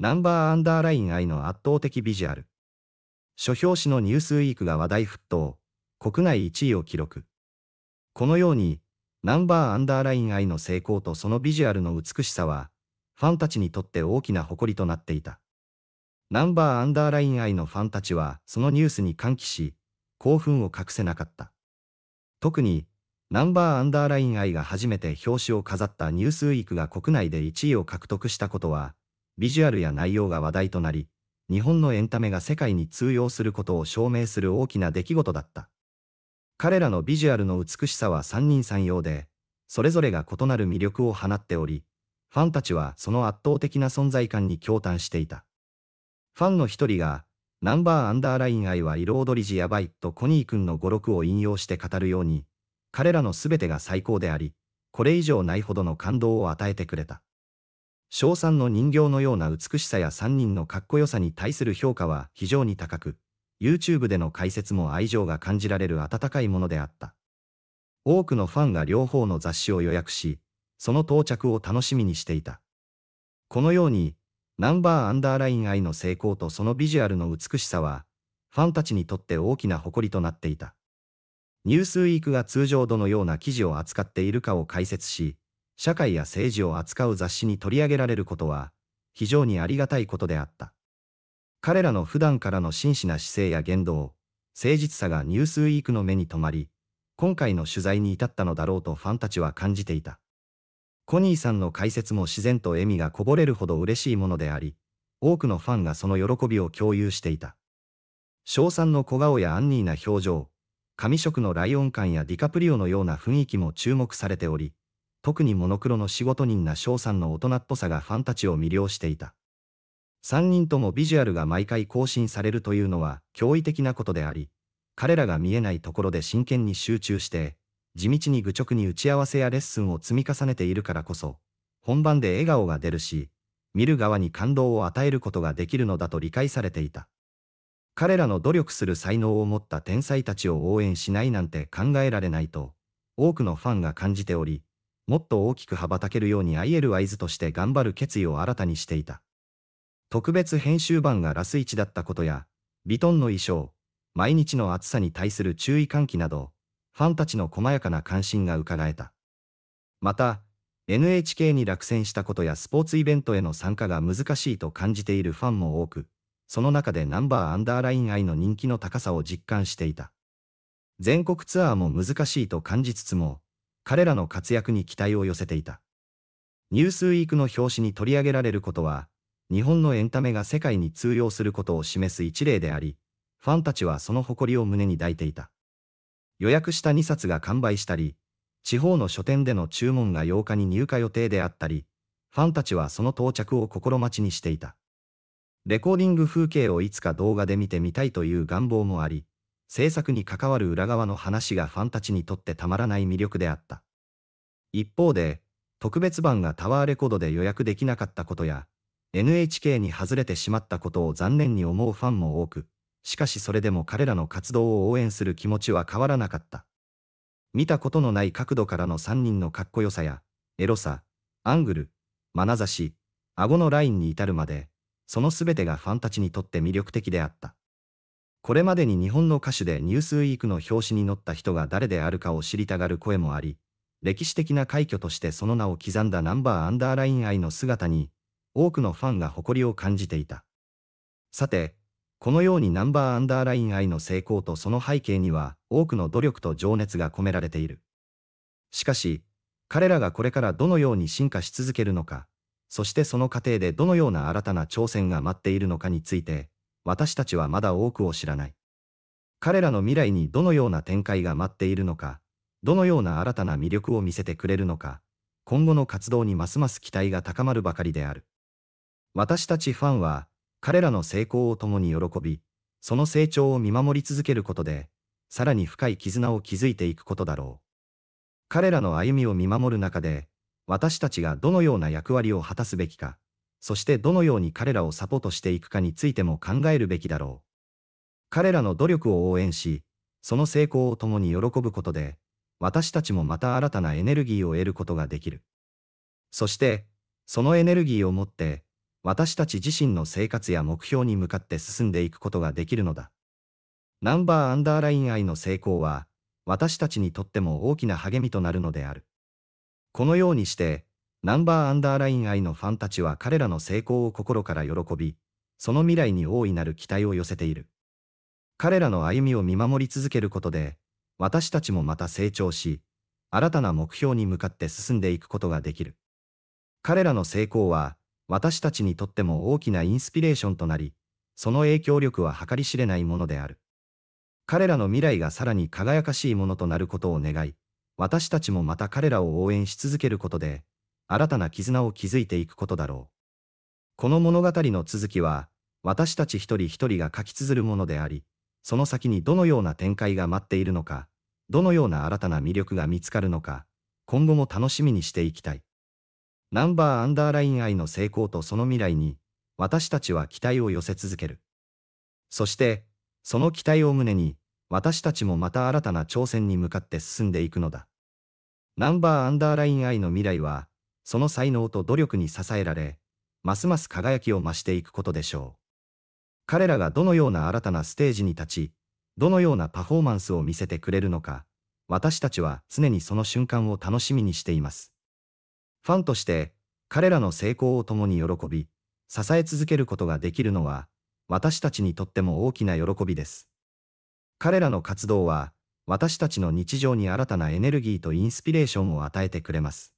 ナンバーアンダーライン愛の圧倒的ビジュアル。書評誌のニュースウィークが話題沸騰、国内1位を記録。このように、ナンバーアンダーライン愛の成功とそのビジュアルの美しさは、ファンたちにとって大きな誇りとなっていた。ナンバーアンダーライン愛のファンたちはそのニュースに歓喜し、興奮を隠せなかった。特に、ナンバーアンダーライン愛が初めて表紙を飾ったニュースウィークが国内で1位を獲得したことは、ビジュアルや内容が話題となり、日本のエンタメが世界に通用することを証明する大きな出来事だった。彼らのビジュアルの美しさは三人三様で、それぞれが異なる魅力を放っており、ファンたちはその圧倒的な存在感に驚嘆していた。ファンの一人が、ナンバーアンダーライン愛は踊り時やばいとコニー君の語録を引用して語るように、彼らの全てが最高であり、これ以上ないほどの感動を与えてくれた。賞賛の人形のような美しさや3人のかっこよさに対する評価は非常に高く、YouTube での解説も愛情が感じられる温かいものであった。多くのファンが両方の雑誌を予約し、その到着を楽しみにしていた。このように、ナンバーアンダーライン愛の成功とそのビジュアルの美しさは、ファンたちにとって大きな誇りとなっていた。ニュースウィークが通常どのような記事を扱っているかを解説し、社会や政治を扱う雑誌に取り上げられることは、非常にありがたいことであった。彼らの普段からの真摯な姿勢や言動、誠実さがニュースウィークの目に留まり、今回の取材に至ったのだろうとファンたちは感じていた。コニーさんの解説も自然と笑みがこぼれるほど嬉しいものであり、多くのファンがその喜びを共有していた。翔さんの小顔やアンニーな表情、神色のライオン感やディカプリオのような雰囲気も注目されており、特にモノクロの仕事人な翔さんの大人っぽさがファンたちを魅了していた。3人ともビジュアルが毎回更新されるというのは驚異的なことであり、彼らが見えないところで真剣に集中して、地道に愚直に打ち合わせやレッスンを積み重ねているからこそ、本番で笑顔が出るし、見る側に感動を与えることができるのだと理解されていた。彼らの努力する才能を持った天才たちを応援しないなんて考えられないと、多くのファンが感じており、もっと大きく羽ばたけるように ILIs として頑張る決意を新たにしていた。特別編集版がラス1だったことや、ヴィトンの衣装、毎日の暑さに対する注意喚起など、ファンたちの細やかな関心が伺えた。また、NHK に落選したことやスポーツイベントへの参加が難しいと感じているファンも多く、その中でナンバーアンダーライン愛の人気の高さを実感していた。全国ツアーも難しいと感じつつも、彼らの活躍に期待を寄せていた。ニュースウィークの表紙に取り上げられることは、日本のエンタメが世界に通用することを示す一例であり、ファンたちはその誇りを胸に抱いていた。予約した2冊が完売したり、地方の書店での注文が8日に入荷予定であったり、ファンたちはその到着を心待ちにしていた。レコーディング風景をいつか動画で見てみたいという願望もあり、制作に関わる裏側の話がファンたちにとってたまらない魅力であった。一方で、特別版がタワーレコードで予約できなかったことや、NHK に外れてしまったことを残念に思うファンも多く、しかしそれでも彼らの活動を応援する気持ちは変わらなかった。見たことのない角度からの3人のかっこよさや、エロさ、アングル、眼差し、顎のラインに至るまで、その全てがファンたちにとって魅力的であった。これまでに日本の歌手でニュースウィークの表紙に載った人が誰であるかを知りたがる声もあり、歴史的な快挙としてその名を刻んだナンバーアンダーライン愛の姿に、多くのファンが誇りを感じていた。さて、このようにナンバーアンダーライン愛の成功とその背景には多くの努力と情熱が込められている。しかし、彼らがこれからどのように進化し続けるのか、そしてその過程でどのような新たな挑戦が待っているのかについて、私たちはまだ多くを知らない。彼らの未来にどのような展開が待っているのか、どのような新たな魅力を見せてくれるのか、今後の活動にますます期待が高まるばかりである。私たちファンは、彼らの成功を共に喜び、その成長を見守り続けることで、さらに深い絆を築いていくことだろう。彼らの歩みを見守る中で、私たちがどのような役割を果たすべきか、そしてどのように彼らをサポートしていくかについても考えるべきだろう。彼らの努力を応援し、その成功を共に喜ぶことで、私たちもまた新たなエネルギーを得ることができる。そして、そのエネルギーを持って、私たち自身の生活や目標に向かって進んでいくことができるのだ。ナンバーアンダーライン愛の成功は、私たちにとっても大きな励みとなるのである。このようにして、ナンバーアンダーライン愛のファンたちは彼らの成功を心から喜び、その未来に大いなる期待を寄せている。彼らの歩みを見守り続けることで、私たちもまた成長し、新たな目標に向かって進んでいくことができる。彼らの成功は、私たちにとっても大きなインスピレーションとなり、その影響力は計り知れないものである。彼らの未来がさらに輝かしいものとなることを願い、私たちもまた彼らを応援し続けることで、新たな絆を築いていくことだろう。この物語の続きは、私たち一人一人が書き綴るものであり、その先にどのような展開が待っているのか、どのような新たな魅力が見つかるのか、今後も楽しみにしていきたい。ナンバーアンダーライン愛の成功とその未来に、私たちは期待を寄せ続ける。そして、その期待を胸に、私たちもまた新たな挑戦に向かって進んでいくのだ。ナンバーアンダーライン愛の未来は、その才能と努力に支えられ、ますます輝きを増していくことでしょう。彼らがどのような新たなステージに立ち、どのようなパフォーマンスを見せてくれるのか、私たちは常にその瞬間を楽しみにしています。ファンとして、彼らの成功を共に喜び、支え続けることができるのは、私たちにとっても大きな喜びです。彼らの活動は、私たちの日常に新たなエネルギーとインスピレーションを与えてくれます。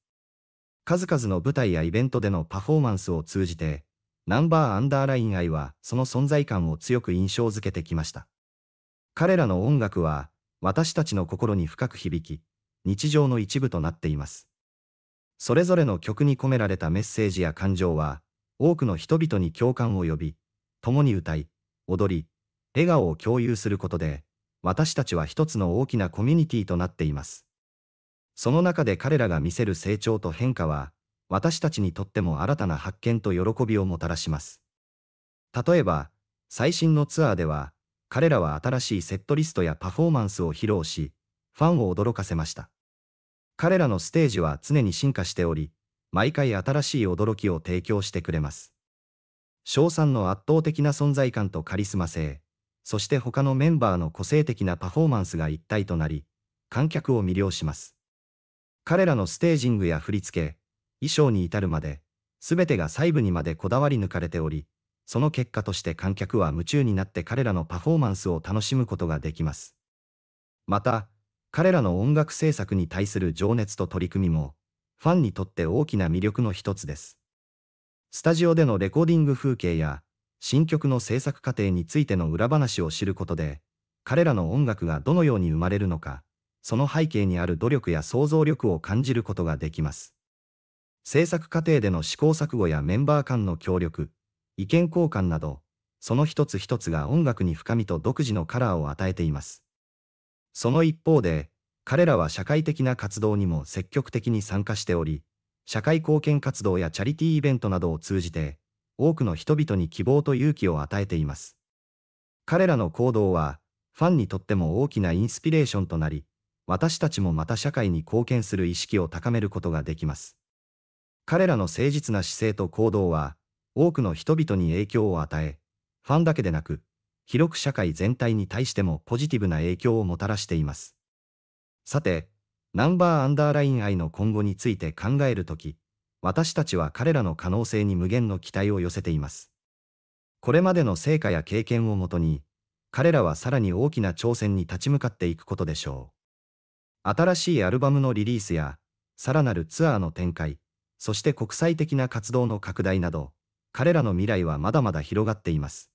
数々の舞台やイベントでのパフォーマンスを通じて、ナンバーアンダーライン愛はその存在感を強く印象づけてきました。彼らの音楽は、私たちの心に深く響き、日常の一部となっています。それぞれの曲に込められたメッセージや感情は、多くの人々に共感を呼び、共に歌い、踊り、笑顔を共有することで、私たちは一つの大きなコミュニティとなっています。その中で彼らが見せる成長と変化は、私たちにとっても新たな発見と喜びをもたらします。例えば、最新のツアーでは、彼らは新しいセットリストやパフォーマンスを披露し、ファンを驚かせました。彼らのステージは常に進化しており、毎回新しい驚きを提供してくれます。翔さんの圧倒的な存在感とカリスマ性、そして他のメンバーの個性的なパフォーマンスが一体となり、観客を魅了します。彼らのステージングや振り付け、衣装に至るまで、すべてが細部にまでこだわり抜かれており、その結果として観客は夢中になって彼らのパフォーマンスを楽しむことができます。また、彼らの音楽制作に対する情熱と取り組みも、ファンにとって大きな魅力の一つです。スタジオでのレコーディング風景や、新曲の制作過程についての裏話を知ることで、彼らの音楽がどのように生まれるのか、その背景にある努力や想像力を感じることができます。制作過程での試行錯誤やメンバー間の協力、意見交換など、その一つ一つが音楽に深みと独自のカラーを与えています。その一方で、彼らは社会的な活動にも積極的に参加しており、社会貢献活動やチャリティーイベントなどを通じて、多くの人々に希望と勇気を与えています。彼らの行動は、ファンにとっても大きなインスピレーションとなり、私たちもまた社会に貢献する意識を高めることができます。彼らの誠実な姿勢と行動は、多くの人々に影響を与え、ファンだけでなく、広く社会全体に対してもポジティブな影響をもたらしています。さて、ナンバーアンダーライン愛の今後について考えるとき、私たちは彼らの可能性に無限の期待を寄せています。これまでの成果や経験をもとに、彼らはさらに大きな挑戦に立ち向かっていくことでしょう。新しいアルバムのリリースや、さらなるツアーの展開、そして国際的な活動の拡大など、彼らの未来はまだまだ広がっています。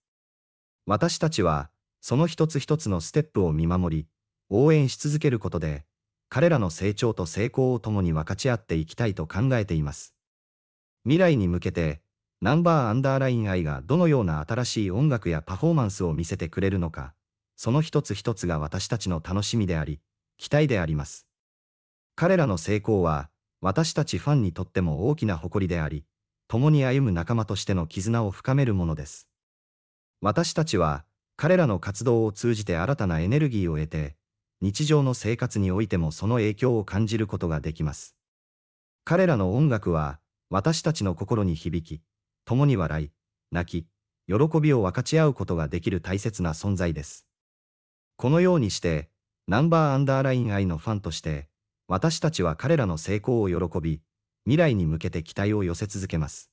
私たちは、その一つ一つのステップを見守り、応援し続けることで、彼らの成長と成功を共に分かち合っていきたいと考えています。未来に向けて、ナンバーアンダーライン愛がどのような新しい音楽やパフォーマンスを見せてくれるのか、その一つ一つが私たちの楽しみであり、期待であります。彼らの成功は、私たちファンにとっても大きな誇りであり、共に歩む仲間としての絆を深めるものです。私たちは、彼らの活動を通じて新たなエネルギーを得て、日常の生活においてもその影響を感じることができます。彼らの音楽は、私たちの心に響き、共に笑い、泣き、喜びを分かち合うことができる大切な存在です。このようにして、ナンバーアンダーライン愛のファンとして、私たちは彼らの成功を喜び、未来に向けて期待を寄せ続けます。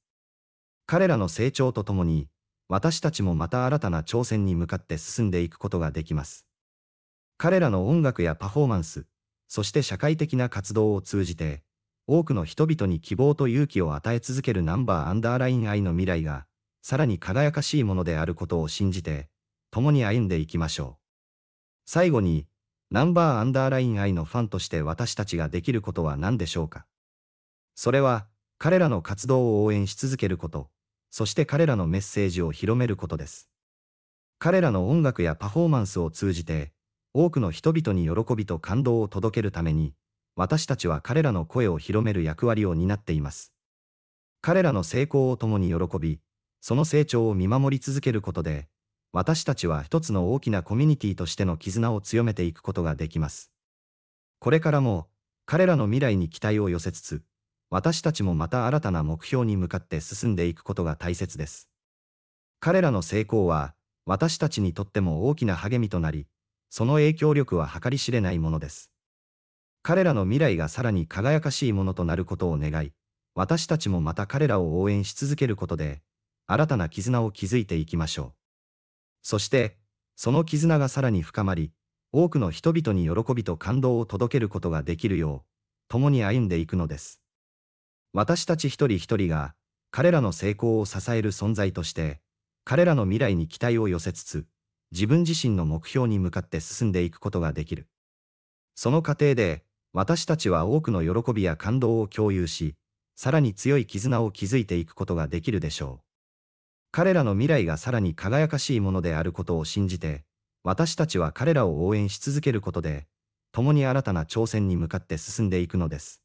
彼らの成長とともに、私たちもまた新たな挑戦に向かって進んでいくことができます。彼らの音楽やパフォーマンス、そして社会的な活動を通じて、多くの人々に希望と勇気を与え続けるナンバーアンダーライン愛の未来が、さらに輝かしいものであることを信じて、共に歩んでいきましょう。最後に、ナンバーアンダーライン愛のファンとして私たちができることは何でしょうかそれは、彼らの活動を応援し続けること、そして彼らのメッセージを広めることです。彼らの音楽やパフォーマンスを通じて、多くの人々に喜びと感動を届けるために、私たちは彼らの声を広める役割を担っています。彼らの成功を共に喜び、その成長を見守り続けることで、私たちは一つの大きなコミュニティとしての絆を強めていくことができます。これからも、彼らの未来に期待を寄せつつ、私たちもまた新たな目標に向かって進んでいくことが大切です。彼らの成功は、私たちにとっても大きな励みとなり、その影響力は計り知れないものです。彼らの未来がさらに輝かしいものとなることを願い、私たちもまた彼らを応援し続けることで、新たな絆を築いていきましょう。そして、その絆がさらに深まり、多くの人々に喜びと感動を届けることができるよう、共に歩んでいくのです。私たち一人一人が、彼らの成功を支える存在として、彼らの未来に期待を寄せつつ、自分自身の目標に向かって進んでいくことができる。その過程で、私たちは多くの喜びや感動を共有し、さらに強い絆を築いていくことができるでしょう。彼らの未来がさらに輝かしいものであることを信じて、私たちは彼らを応援し続けることで、共に新たな挑戦に向かって進んでいくのです。